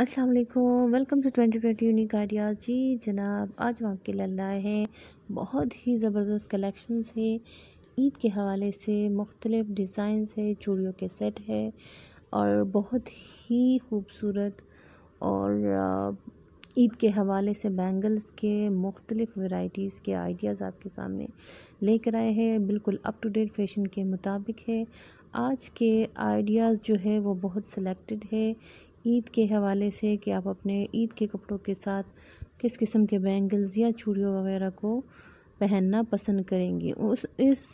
अस्सलाम वालेकुम welcome to twenty twenty unique ideas जी जनाब आज हम आपके लिए लाए हैं बहुत ही ज़बरदस्त कलेक्शंस है ईद के हवाले से मुख्तलिफ़ डिज़ाइन है चूड़ियों के सेट है और बहुत ही खूबसूरत और ईद के हवाले से बैंगल्स के मुख्तलिफ़ वाइटीज़ के आइडियाज़ आपके सामने लेकर आए हैं बिल्कुल अप टू डेट फैशन के मुताबिक है आज के आइडियाज़ जो है वो बहुत सिलेक्टेड है ईद के हवाले से कि आप अपने ईद के कपड़ों के साथ किस किस्म के बैंगल्स या चूड़ियों वगैरह को पहनना पसंद करेंगी उस इस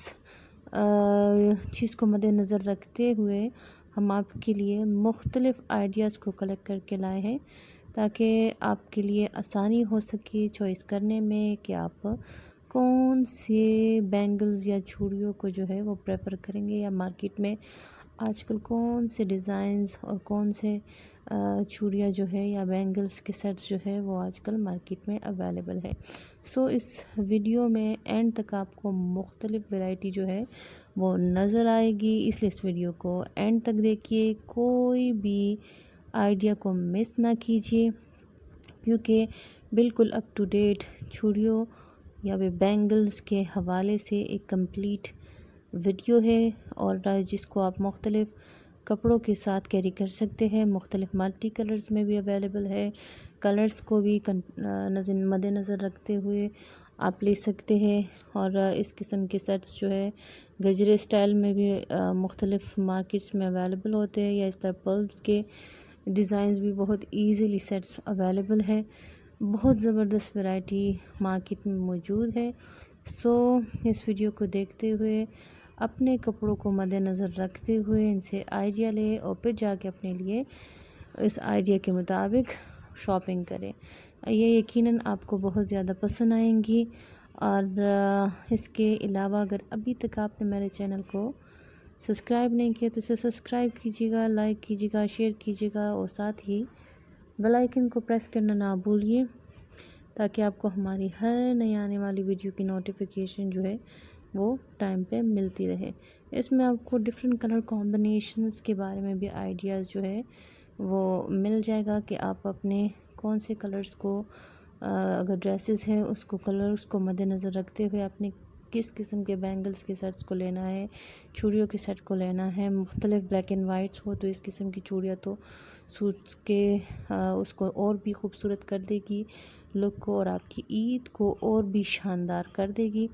चीज़ को मद्नज़र रखते हुए हम आपके लिए मुख्तलिफ़ आइडियाज़ को कलेक्ट करके लाए हैं ताकि आपके लिए आसानी हो सके चॉइस करने में कि आप कौन से बैंगल्स या चूड़ियों को जो है वो प्रेफर करेंगे या मार्केट में आजकल कौन से डिज़ाइंस और कौन से चूड़ियाँ जो है या बैंगल्स के सेट्स जो है वो आजकल मार्केट में अवेलेबल है सो so, इस वीडियो में एंड तक आपको मुख्तलिफ़ वैरायटी जो है वो नज़र आएगी इसलिए इस वीडियो को एंड तक देखिए कोई भी आइडिया को मिस ना कीजिए क्योंकि बिल्कुल अप टू डेट चूड़ियों या फिर बैंगल्स के हवाले से एक कंप्लीट वीडियो है और जिसको आप मुख्तलिफ़ कपड़ों के साथ कैरी कर सकते हैं मुख्तलिफ़ मल्टी कलर्स में भी अवेलेबल है कलर्स को भी नज़र रखते हुए आप ले सकते हैं और इस किस्म के सेट्स जो है गजरे स्टाइल में भी मुख्तलिफ़ मार्केट्स में अवेलेबल होते हैं या इस तरह बल्ब्स के डिज़ाइंस भी बहुत ईजीली सेट्स अवेलेबल है बहुत ज़बरदस्त वैरायटी मार्केट में मौजूद है सो इस वीडियो को देखते हुए अपने कपड़ों को मद्देनज़र रखते हुए इनसे आइडिया लें और फिर जाके अपने लिए इस आइडिया के मुताबिक शॉपिंग करें ये यकीनन आपको बहुत ज़्यादा पसंद आएंगी और इसके अलावा अगर अभी तक आपने मेरे चैनल को सब्सक्राइब नहीं किया तो इसे सब्सक्राइब कीजिएगा लाइक कीजिएगा शेयर कीजिएगा और साथ ही बेल आइकन को प्रेस करना ना भूलिए ताकि आपको हमारी हर नई आने वाली वीडियो की नोटिफिकेशन जो है वो टाइम पे मिलती रहे इसमें आपको डिफरेंट कलर कॉम्बिनेशंस के बारे में भी आइडियाज़ जो है वो मिल जाएगा कि आप अपने कौन से कलर्स को अगर ड्रेसेस हैं उसको कलर्स को मद्देनज़र रखते हुए आपने किस किस्म के बैंगल्स के सेट्स को लेना है चूड़ियों के सेट को लेना है मुख्तलिफ ब्लैक एंड वाइट्स हो तो इस किस्म की चूड़ियाँ तो सूट्स के आ, उसको और भी खूबसूरत कर देगी लुक को और आपकी ईद को और भी शानदार कर देगी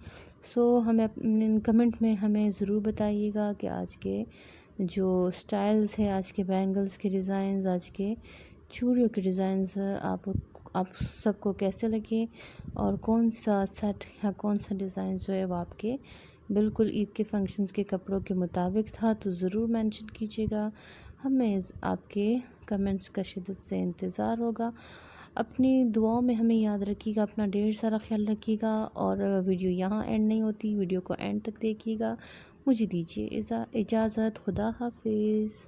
सो हमें अपने कमेंट में हमें ज़रूर बताइएगा कि आज के जो स्टाइल्स है आज के बैंगल्स के डिज़ाइंस आज के चूड़ियों के डिज़ाइंस आप आप सबको कैसे लगे और कौन सा सेट या कौन सा डिज़ाइन जो है वो आपके बिल्कुल ईद के फंक्शंस के कपड़ों के मुताबिक था तो ज़रूर मेंशन कीजिएगा हमें आपके कमेंट्स का शिदत से इंतज़ार होगा अपनी दुआओं में हमें याद रखिएगा अपना ढेर सारा ख्याल रखिएगा और वीडियो यहाँ एंड नहीं होती वीडियो को एंड तक देखिएगा मुझे दीजिए इजाज़त खुदा हाफिज़